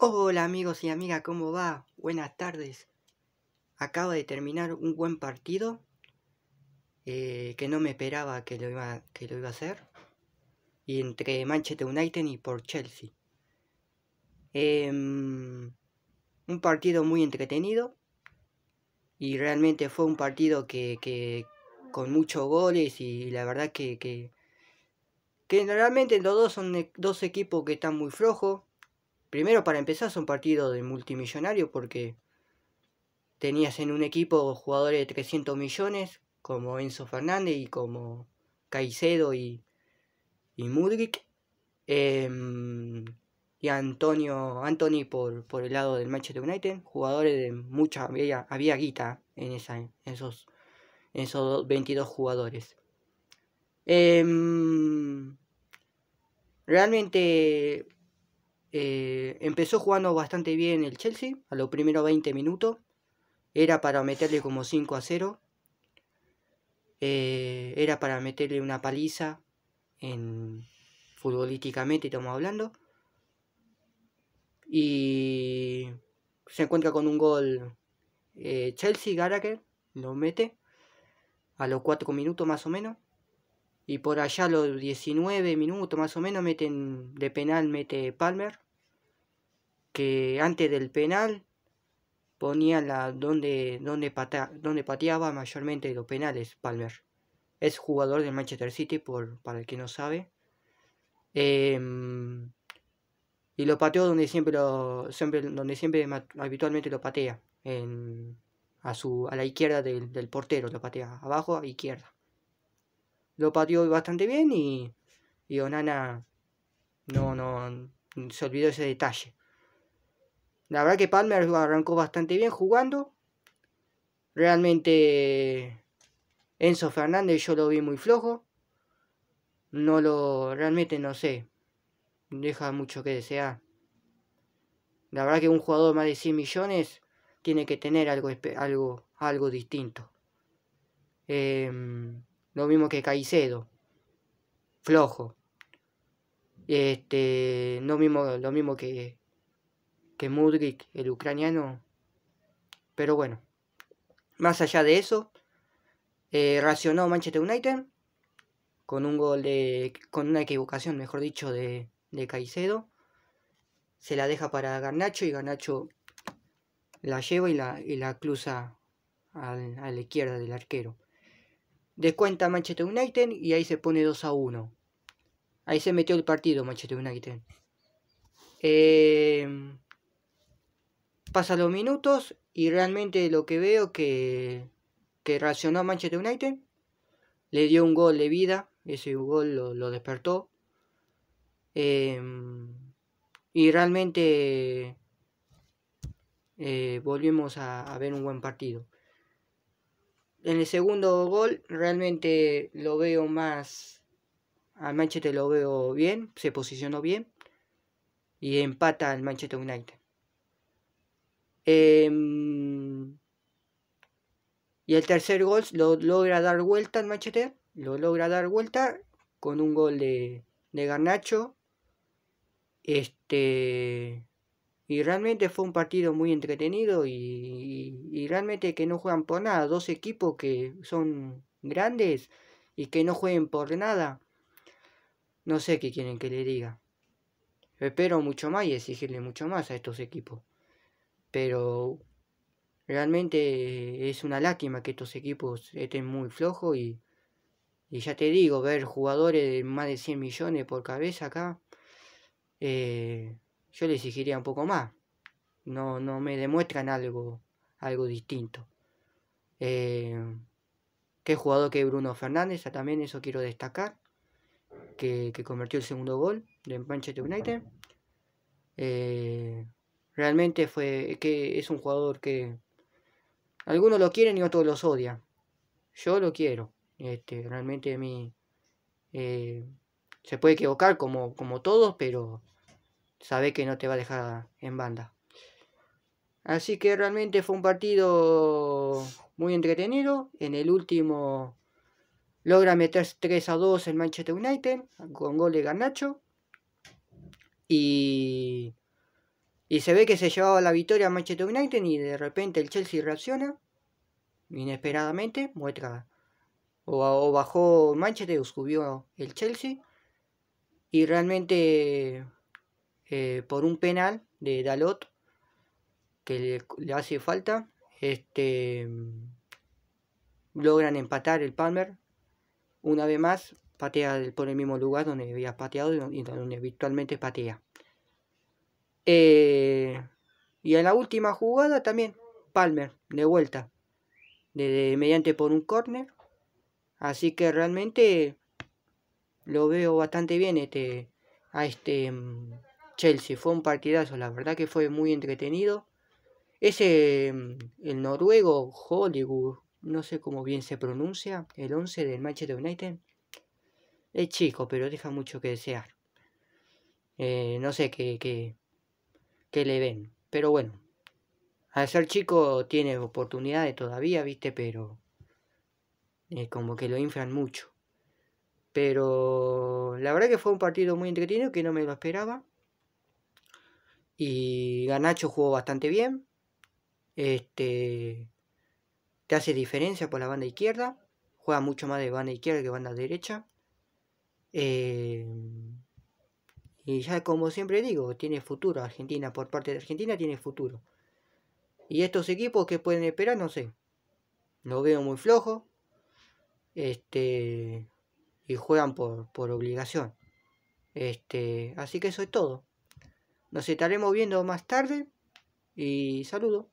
Hola amigos y amigas, ¿cómo va? Buenas tardes. Acaba de terminar un buen partido eh, que no me esperaba que lo, iba, que lo iba a hacer. Y entre Manchester United y por Chelsea. Em, un partido muy entretenido. Y realmente fue un partido que, con muchos goles y la verdad que, que, que realmente los dos son e, dos equipos que están muy flojos Primero, para empezar, es un partido de multimillonario porque tenías en un equipo jugadores de 300 millones como Enzo Fernández y como Caicedo y, y em, y Antonio, Anthony por, por el lado del Manchester United, jugadores de mucha, había, había guita en, esa, esos, esos 22 jugadores. Em, realmente eh, empezó jugando bastante bien el Chelsea, a los primeros 20 minutos. Era para meterle como 5 a 0. Eh, era para meterle una paliza en futbolísticamente estamos hablando. Y se encuentra con un gol eh, Chelsea, Gallagher, lo mete a los 4 minutos más o menos. Y por allá los 19 minutos más o menos meten de penal mete Palmer. Que antes del penal ponía la donde, donde, donde pateaba mayormente los penales Palmer. Es jugador del Manchester City, por, para el que no sabe. Em, y lo pateó donde siempre lo siempre donde siempre habitualmente lo patea a su a la izquierda del, del portero lo patea abajo a izquierda lo pateó bastante bien y, y Onana no, no, se olvidó ese detalle. La verdad que Palmer arrancó bastante bien jugando. Realmente Enzo Fernández yo lo vi muy flojo. No lo, realmente no sé. Deja mucho que desear. La verdad que un jugador más de 100 millones tiene que tener algo, algo, algo distinto. Em, lo mismo que Caicedo. Flojo. Este, lo mismo, lo mismo que, que Mudrik, el ucraniano. Pero bueno, más allá de eso, eh, racionó Manchester United con un gol de, con una equivocación, mejor dicho, de, de Caicedo. Se la deja para Garnacho y Garnacho la lleva y la, cruza a la izquierda del arquero descuenta Manchester United y ahí se pone 2 a 1. Ahí se metió el partido Manchester United. pasa em, pasan los minutos y realmente lo que veo que, que reaccionó Manchester United. Le dio un gol de vida, ese gol lo, lo despertó. Em, y realmente eh, volvimos a, a ver un buen partido. En el segundo gol realmente lo veo más, al Manchester lo veo bien, se posicionó bien y empata al Manchester United. Em, y el tercer gol lo logra dar vuelta al Manchester, lo logra dar vuelta con un gol de, de Garnacho. Este y realmente fue un partido muy entretenido y, realmente que no juegan por nada. Dos equipos que son grandes y que no jueguen por nada. No sé qué quieren que le diga. Espero mucho más y exigirle mucho más a estos equipos. Pero realmente es una lástima que estos equipos estén muy flojos y, y ya te digo, ver jugadores de más de 100 millones por cabeza acá. Eh, yo le exigiría un poco más. No, no me demuestran algo, algo distinto. Eh, qué jugador que Bruno Fernández, ah, también eso quiero destacar, que, convirtió el segundo gol de Manchester United. Eh, realmente fue que es un jugador que algunos lo quieren y otros los odian. Yo lo quiero. Este, realmente a mí eh, se puede equivocar como, como todos, pero sabe que no te va a dejar en banda. Así que realmente fue un partido muy entretenido. En el último logra meter 3 a 2 el Manchester United con gol de Garnacho. Y, y se ve que se llevaba la victoria a Manchester United y de repente el Chelsea reacciona inesperadamente, muestra o, o bajó Manchester o subió el Chelsea y realmente eh, por un penal de Dalot que le, hace falta. Este, mm, logran empatar el Palmer. Una vez más, patea por el mismo lugar donde había pateado y donde habitualmente patea. Eh, y en la última jugada también, Palmer, de vuelta. mediante por un córner. Así que realmente lo veo bastante bien este, a este mm, Chelsea. Fue un partidazo, la verdad que fue muy entretenido. Ese, mm, el noruego Hollywood, no sé cómo bien se pronuncia, el 11 del Manchester United, es chico, pero deja mucho que desear. Eh, no sé qué, le ven, pero bueno, al ser chico tiene oportunidades todavía, viste, pero eh, como que lo inflan mucho. Pero la verdad que fue un partido muy entretenido que no me lo esperaba. Y Ganacho jugó bastante bien. Este, te hace diferencia por la banda izquierda. Juega mucho más de banda izquierda que banda derecha. Eh, y ya como siempre digo, tiene futuro Argentina. Por parte de Argentina tiene futuro. Y estos equipos que pueden esperar, no sé. Lo veo muy flojo. Este. Y juegan por, por obligación. Este. Así que eso es todo. Nos estaremos viendo más tarde y saludo.